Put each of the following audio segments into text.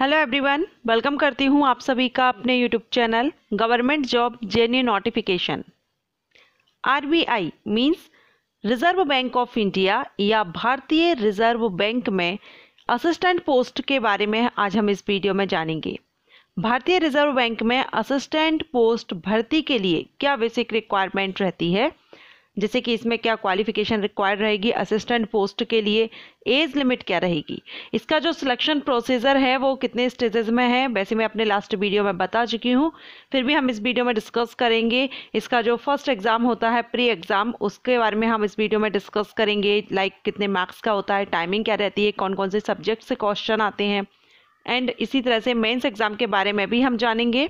Hello everyone welcome करती हूँ आप सभी का अपने YouTube channel government job genuine notification RBI means Reserve Bank of India या भारतीय रिजर्व बैंक में असिस्टेंट पोस्ट के बारे में आज हम इस वीडियो में जानेंगे भारतीय रिजर्व बैंक में असिस्टेंट पोस्ट भर्ती के लिए क्या बेसिक रिक्वायरमेंट रहती है जैसे कि इसमें क्या क्वालिफिकेशन रिक्वायर्ड रहेगी असिस्टेंट पोस्ट के लिए एज लिमिट क्या रहेगी इसका जो सिलेक्शन प्रोसीजर है वो कितने स्टेजेस में है वैसे मैं अपने लास्ट वीडियो में बता चुकी हूँ फिर भी हम इस वीडियो में डिस्कस करेंगे इसका जो फर्स्ट एग्ज़ाम होता है प्री एग्ज़ाम उसके बारे में हम इस वीडियो में डिस्कस करेंगे लाइक like कितने मार्क्स का होता है टाइमिंग क्या रहती है कौन कौन से सब्जेक्ट से क्वेश्चन आते हैं एंड इसी तरह से मेन्स एग्ज़ाम के बारे में भी हम जानेंगे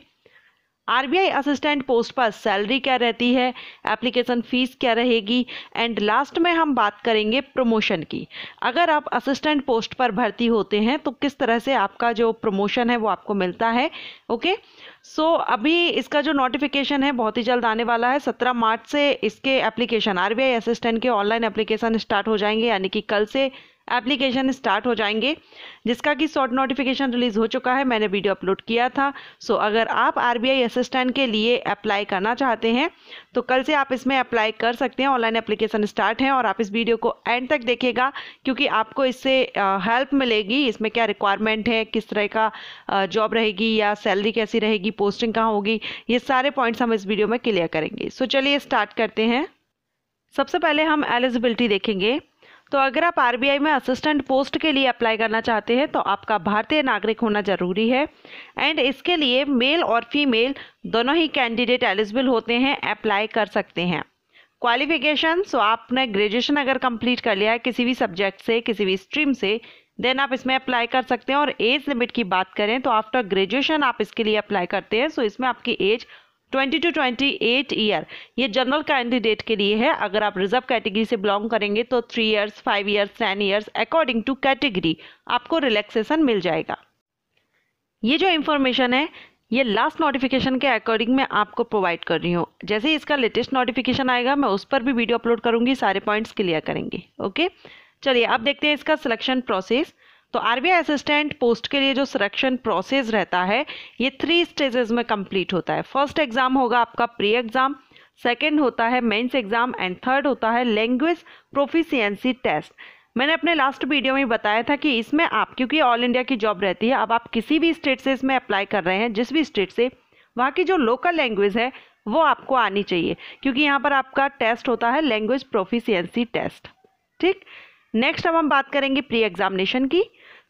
आरबीआई असिस्टेंट पोस्ट पर सैलरी क्या रहती है एप्लीकेशन फ़ीस क्या रहेगी एंड लास्ट में हम बात करेंगे प्रमोशन की अगर आप असिस्टेंट पोस्ट पर भर्ती होते हैं तो किस तरह से आपका जो प्रमोशन है वो आपको मिलता है ओके okay? सो so, अभी इसका जो नोटिफिकेशन है बहुत ही जल्द आने वाला है सत्रह मार्च से इसके एप्लीकेशन आर असिस्टेंट के ऑनलाइन एप्लीकेशन स्टार्ट हो जाएंगे यानी कि कल से एप्लीकेशन स्टार्ट हो जाएंगे जिसका कि शॉर्ट नोटिफिकेशन रिलीज़ हो चुका है मैंने वीडियो अपलोड किया था सो अगर आप आरबीआई असिस्टेंट के लिए अप्लाई करना चाहते हैं तो कल से आप इसमें अप्लाई कर सकते हैं ऑनलाइन एप्लीकेशन स्टार्ट है और आप इस वीडियो को एंड तक देखेगा क्योंकि आपको इससे हेल्प मिलेगी इसमें क्या रिक्वायरमेंट है किस तरह का जॉब रहेगी या सैलरी कैसी रहेगी पोस्टिंग कहाँ होगी ये सारे पॉइंट्स हम इस वीडियो में क्लियर करेंगे सो चलिए स्टार्ट करते हैं सबसे पहले हम एलिजिबिलिटी देखेंगे तो अगर आप आरबीआई में असिस्टेंट पोस्ट के लिए अप्लाई करना चाहते हैं तो आपका भारतीय नागरिक होना जरूरी है एंड इसके लिए मेल और फीमेल दोनों ही कैंडिडेट एलिजिबल होते हैं अप्लाई कर सकते हैं क्वालिफिकेशन सो आपने ग्रेजुएशन अगर कंप्लीट कर लिया है किसी भी सब्जेक्ट से किसी भी स्ट्रीम से देन आप इसमें अप्लाई कर सकते हैं और एज लिमिट की बात करें तो आफ्टर ग्रेजुएशन आप इसके लिए अप्लाई करते हैं सो so इसमें आपकी age twenty two twenty eight year ये जनरल कैंडिडेट के लिए है अगर आप रिजर्व कैटेगरी से बिलोंग करेंगे तो three years five years ten years according to category आपको रिलैक्सेशन मिल जाएगा ये जो इन्फॉर्मेशन है ये लास्ट नोटिफिकेशन के अकॉर्डिंग मैं आपको प्रोवाइड कर रही हूँ जैसे ही इसका लेटेस्ट नोटिफिकेशन आएगा मैं उस पर भी वीडियो अपलोड करूँगी सारे पॉइंट्स क्लियर करेंगे ओके चलिए अब देखते हैं इसका सिलेक्शन प्रोसेस तो आरबीआई असिस्टेंट पोस्ट के लिए जो सिलेक्शन प्रोसेस रहता है ये थ्री स्टेजेस में कंप्लीट होता है फर्स्ट एग्ज़ाम होगा आपका प्री एग्ज़ाम सेकेंड होता है मेन्स एग्ज़ाम एंड थर्ड होता है लैंग्वेज प्रोफिशियंसी टेस्ट मैंने अपने लास्ट वीडियो में बताया था कि इसमें आप क्योंकि ऑल इंडिया की जॉब रहती है अब आप किसी भी स्टेट से इसमें अप्लाई कर रहे हैं जिस भी स्टेट से वहाँ की जो लोकल लैंग्वेज है वो आपको आनी चाहिए क्योंकि यहाँ पर आपका टेस्ट होता है लैंग्वेज प्रोफिशियंसी टेस्ट ठीक नेक्स्ट अब हम बात करेंगे प्री एग्जामिनेशन की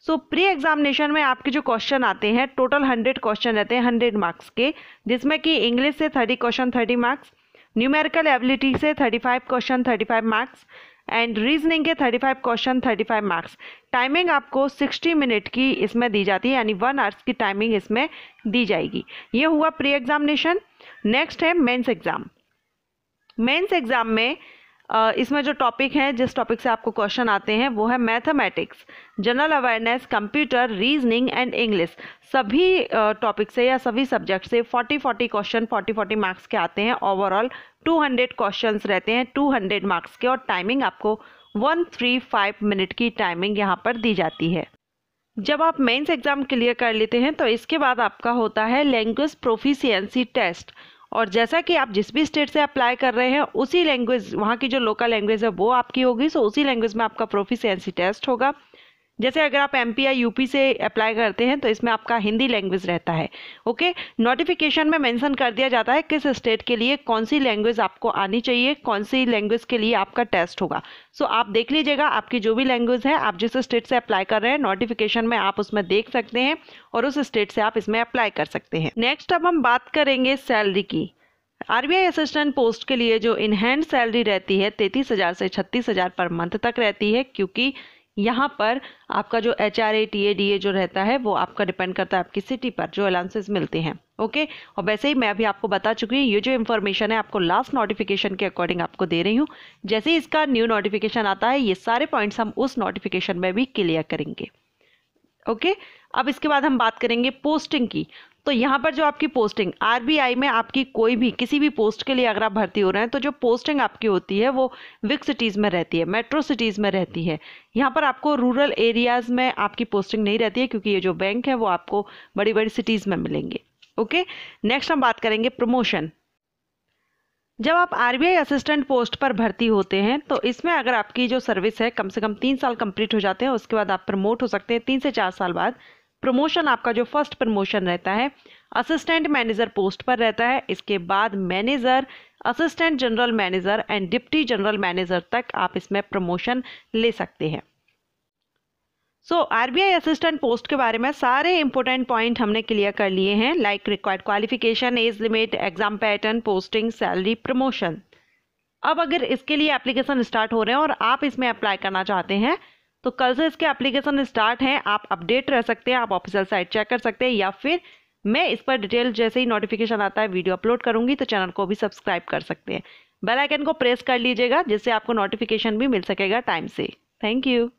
सो प्री एग्जामिनेशन में आपके जो क्वेश्चन आते हैं टोटल हंड्रेड क्वेश्चन रहते हैं हंड्रेड मार्क्स के जिसमें कि इंग्लिश से thirty question thirty marks numerical ability से thirty five question thirty five marks and reasoning के thirty five question thirty five marks timing आपको सिक्सटी मिनट की इसमें दी जाती है यानी वन आवर्स की टाइमिंग इसमें दी जाएगी ये हुआ प्री एग्जामिनेशन नेक्स्ट है मेन्स एग्ज़ाम मेन्स एग्ज़ाम में इसमें जो टॉपिक हैं जिस टॉपिक से आपको क्वेश्चन आते हैं वो है mathematics general awareness computer reasoning and English सभी टॉपिक से या सभी सब्जेक्ट से 40 40 क्वेश्चन 40 40 मार्क्स के आते हैं ओवरऑल 200 क्वेश्चंस रहते हैं 200 मार्क्स के और टाइमिंग आपको वन थ्री फाइव मिनट की टाइमिंग यहाँ पर दी जाती है जब आप मेन्स एग्ज़ाम क्लियर कर लेते हैं तो इसके बाद आपका होता है लैंग्वेज प्रोफिशियंसी टेस्ट और जैसा कि आप जिस भी स्टेट से अप्लाई कर रहे हैं उसी लैंग्वेज वहाँ की जो लोकल लैंग्वेज है वो आपकी होगी सो उसी लैंग्वेज में आपका प्रोफिशेंसी टेस्ट होगा जैसे अगर आप एम या यूपी से अप्लाई करते हैं तो इसमें आपका हिंदी लैंग्वेज रहता है ओके नोटिफिकेशन में मेंशन कर दिया जाता है किस स्टेट के लिए कौन सी लैंग्वेज आपको आनी चाहिए कौन सी लैंग्वेज के लिए आपका टेस्ट होगा सो आप देख लीजिएगा आपकी जो भी लैंग्वेज है आप जिस स्टेट से अप्लाई कर रहे हैं नोटिफिकेशन में आप उसमें देख सकते हैं और उस स्टेट से आप इसमें अप्लाई कर सकते हैं नेक्स्ट अब हम बात करेंगे सैलरी की आरबीआई असिस्टेंट पोस्ट के लिए जो इनहैंड सैलरी रहती है तैतीस हज़ार से छत्तीस हज़ार पर मंथ तक रहती है क्योंकि यहाँ पर आपका जो H R A T A D जो रहता है वो आपका डिपेंड करता है आपकी सिटी पर जो अलाउंसेज मिलते हैं ओके और वैसे ही मैं अभी आपको बता चुकी हूँ ये जो इन्फॉर्मेशन है आपको लास्ट नोटिफिकेशन के अकॉर्डिंग आपको दे रही हूँ जैसे ही इसका न्यू नोटिफिकेशन आता है ये सारे पॉइंट्स हम उस नोटिफिकेशन में भी क्लियर करेंगे ओके okay? अब इसके बाद हम बात करेंगे पोस्टिंग की तो यहाँ पर जो आपकी पोस्टिंग आरबीआई में आपकी कोई भी किसी भी पोस्ट के लिए अगर आप भर्ती हो रहे हैं तो जो पोस्टिंग आपकी होती है वो विग सिटीज़ में रहती है मेट्रो सिटीज़ में रहती है यहाँ पर आपको रूरल एरियाज़ में आपकी पोस्टिंग नहीं रहती है क्योंकि ये जो बैंक है वो आपको बड़ी बड़ी सिटीज़ में मिलेंगे ओके नेक्स्ट हम बात करेंगे प्रमोशन जब आप आरबीआई असिस्टेंट पोस्ट पर भर्ती होते हैं तो इसमें अगर आपकी जो सर्विस है कम से कम तीन साल कंप्लीट हो जाते हैं उसके बाद आप प्रमोट हो सकते हैं तीन से चार साल बाद प्रमोशन आपका जो फर्स्ट प्रमोशन रहता है असिस्टेंट मैनेजर पोस्ट पर रहता है इसके बाद manager assistant general manager and deputy general manager तक आप इसमें प्रमोशन ले सकते हैं सो आरबीआई असिस्टेंट पोस्ट के बारे में सारे इंपॉर्टेंट पॉइंट हमने क्लियर कर लिए हैं like required qualification age limit exam pattern posting salary promotion अब अगर इसके लिए एप्लीकेशन स्टार्ट हो रहे हैं और आप इसमें अप्लाई करना चाहते हैं तो कल से इसके एप्लीकेशन स्टार्ट हैं आप अपडेट रह सकते हैं आप ऑफिशियल साइट चेक कर सकते हैं या फिर मैं इस पर डिटेल जैसे ही नोटिफिकेशन आता है वीडियो अपलोड करूंगी तो चैनल को भी सब्सक्राइब कर सकते हैं बेल आइकन को प्रेस कर लीजिएगा जिससे आपको नोटिफिकेशन भी मिल सकेगा टाइम से थैंक यू